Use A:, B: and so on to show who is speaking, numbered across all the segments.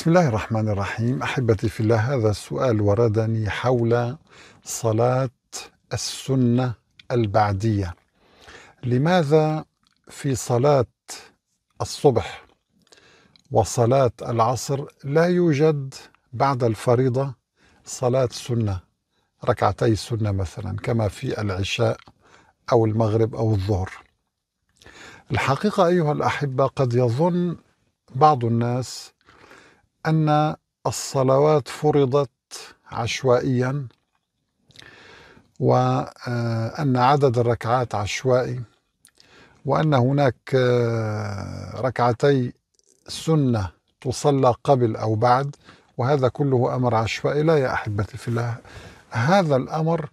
A: بسم الله الرحمن الرحيم احبتي في الله هذا السؤال وردني حول صلاه السنه البعديه لماذا في صلاه الصبح وصلاه العصر لا يوجد بعد الفريضه صلاه سنه ركعتي سنه مثلا كما في العشاء او المغرب او الظهر الحقيقه ايها الاحبه قد يظن بعض الناس أن الصلوات فرضت عشوائيا وأن عدد الركعات عشوائي وأن هناك آه، ركعتي سنة تصلى قبل أو بعد وهذا كله أمر عشوائي لا يا أحبتي في الله هذا الأمر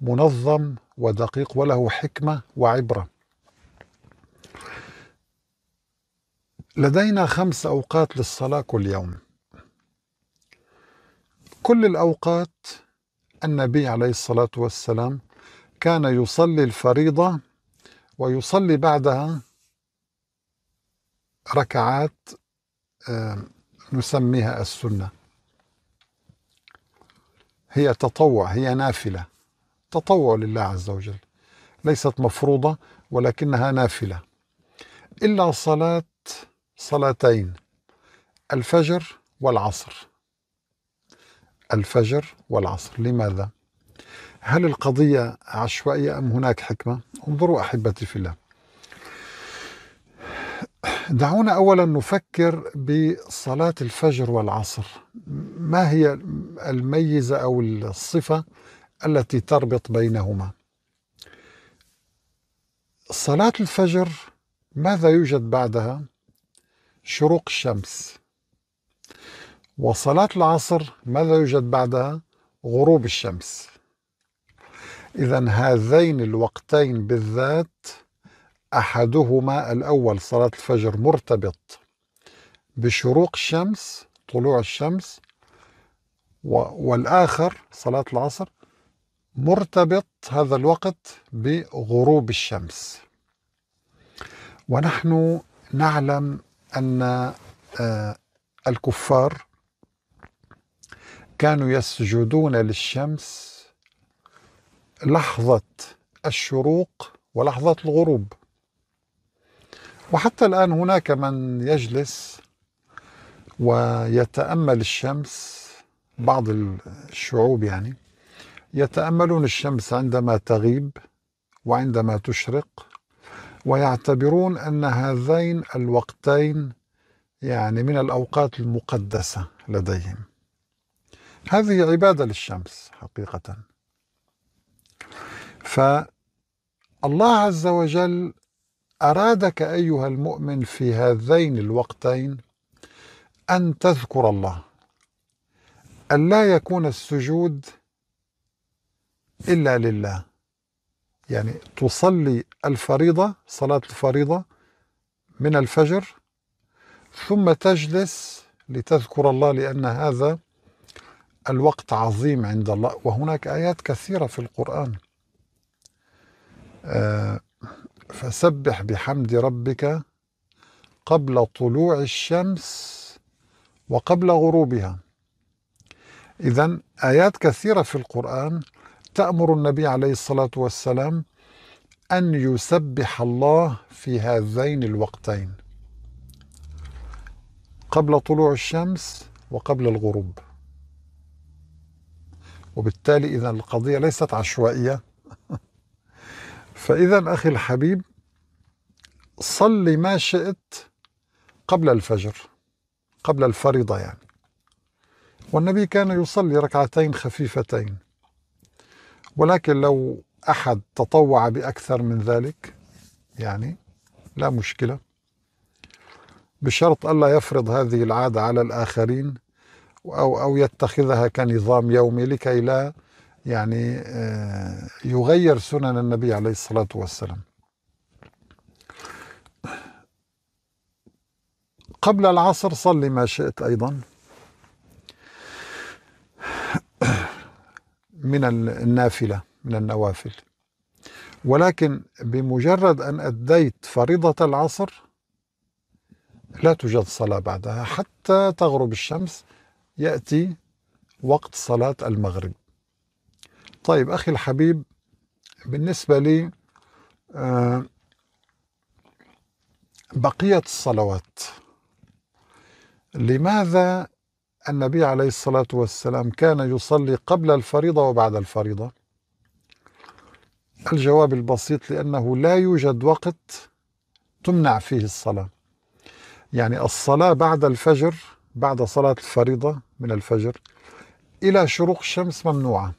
A: منظم ودقيق وله حكمة وعبرة لدينا خمس أوقات للصلاة كل يوم كل الأوقات النبي عليه الصلاة والسلام كان يصلي الفريضة ويصلي بعدها ركعات آه، نسميها السنة هي تطوع هي نافلة تطوع لله عز وجل ليست مفروضة ولكنها نافلة إلا صلاة صلاتين الفجر والعصر الفجر والعصر لماذا؟ هل القضية عشوائية أم هناك حكمة؟ انظروا أحبتي في الله دعونا أولا نفكر بصلاة الفجر والعصر ما هي الميزة أو الصفة التي تربط بينهما صلاة الفجر ماذا يوجد بعدها؟ شروق الشمس وصلاة العصر ماذا يوجد بعدها؟ غروب الشمس إذا هذين الوقتين بالذات أحدهما الأول صلاة الفجر مرتبط بشروق الشمس طلوع الشمس والآخر صلاة العصر مرتبط هذا الوقت بغروب الشمس ونحن نعلم أن آه، الكفار كانوا يسجدون للشمس لحظة الشروق ولحظة الغروب وحتى الآن هناك من يجلس ويتأمل الشمس بعض الشعوب يعني يتأملون الشمس عندما تغيب وعندما تشرق ويعتبرون أن هذين الوقتين يعني من الأوقات المقدسة لديهم هذه عبادة للشمس حقيقة فالله عز وجل أرادك أيها المؤمن في هذين الوقتين أن تذكر الله أن لا يكون السجود إلا لله يعني تصلي الفريضة صلاة الفريضة من الفجر ثم تجلس لتذكر الله لأن هذا الوقت عظيم عند الله وهناك آيات كثيرة في القرآن آه، فسبح بحمد ربك قبل طلوع الشمس وقبل غروبها إذا آيات كثيرة في القرآن تأمر النبي عليه الصلاة والسلام أن يسبح الله في هذين الوقتين قبل طلوع الشمس وقبل الغروب وبالتالي إذا القضية ليست عشوائية فإذا أخي الحبيب صلي ما شئت قبل الفجر قبل الفريضة يعني والنبي كان يصلي ركعتين خفيفتين ولكن لو أحد تطوع بأكثر من ذلك يعني لا مشكلة بشرط ألا يفرض هذه العادة على الآخرين أو أو يتخذها كنظام يومي لكي لا يعني آه، يغير سنن النبي عليه الصلاة والسلام قبل العصر صلي ما شئت أيضا من النافلة من النوافل ولكن بمجرد أن أديت فريضة العصر لا توجد صلاة بعدها حتى تغرب الشمس يأتي وقت صلاة المغرب طيب أخي الحبيب بالنسبة لي آه، بقية الصلوات لماذا النبي عليه الصلاة والسلام كان يصلي قبل الفريضة وبعد الفريضة الجواب البسيط لأنه لا يوجد وقت تمنع فيه الصلاة يعني الصلاة بعد الفجر بعد صلاة الفريضة من الفجر إلى شروق الشمس ممنوعة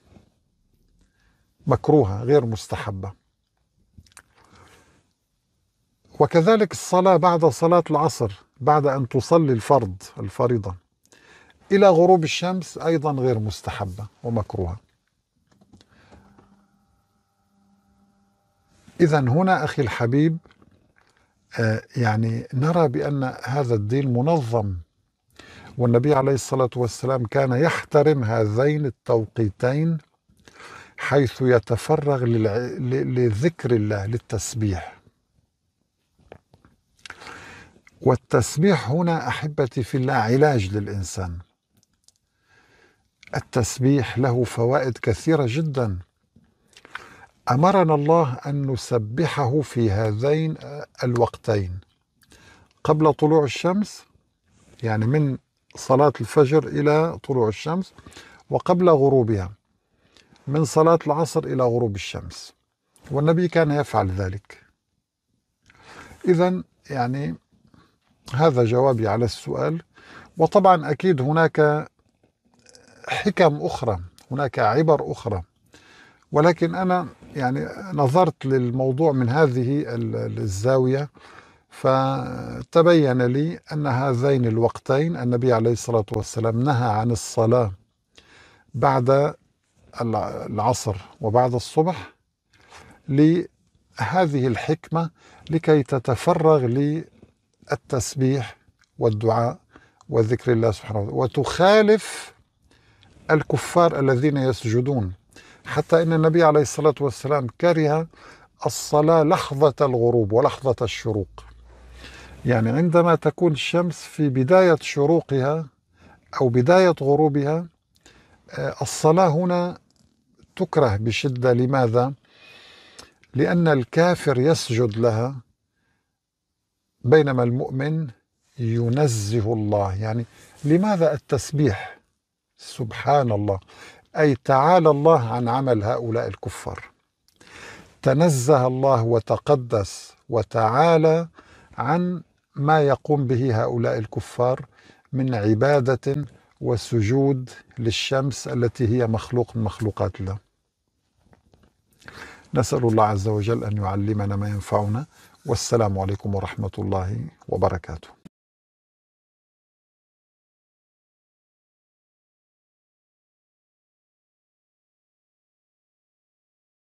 A: مكروهة غير مستحبة وكذلك الصلاة بعد صلاة العصر بعد أن تصلي الفرض الفريضة إلى غروب الشمس أيضا غير مستحبة ومكروهة إذا هنا أخي الحبيب آه، يعني نرى بأن هذا الدين منظم والنبي عليه الصلاة والسلام كان يحترم هذين التوقيتين حيث يتفرغ لذكر الله للتسبيح والتسبيح هنا أحبتي في الله علاج للإنسان التسبيح له فوائد كثيرة جدا أمرنا الله أن نسبحه في هذين الوقتين قبل طلوع الشمس يعني من صلاة الفجر إلى طلوع الشمس وقبل غروبها من صلاة العصر إلى غروب الشمس والنبي كان يفعل ذلك إذا يعني هذا جوابي على السؤال وطبعا أكيد هناك حكم أخرى هناك عبر أخرى ولكن أنا يعني نظرت للموضوع من هذه الزاوية فتبين لي أن هذين الوقتين النبي عليه الصلاة والسلام نهى عن الصلاة بعد العصر وبعد الصبح لهذه الحكمة لكي تتفرغ للتسبيح والدعاء وذكر الله سبحانه وتعالى وتخالف الكفار الذين يسجدون حتى ان النبي عليه الصلاه والسلام كره الصلاه لحظه الغروب ولحظه الشروق يعني عندما تكون الشمس في بداية شروقها أو بداية غروبها آه، الصلاة هنا تكره بشدة لماذا؟ لأن الكافر يسجد لها بينما المؤمن ينزه الله يعني لماذا التسبيح سبحان الله أي تعالى الله عن عمل هؤلاء الكفار تنزه الله وتقدس وتعالى عن ما يقوم به هؤلاء الكفار من عباده وسجود للشمس التي هي مخلوق من مخلوقات الله نسال الله عز وجل ان يعلمنا ما ينفعنا والسلام عليكم ورحمه الله وبركاته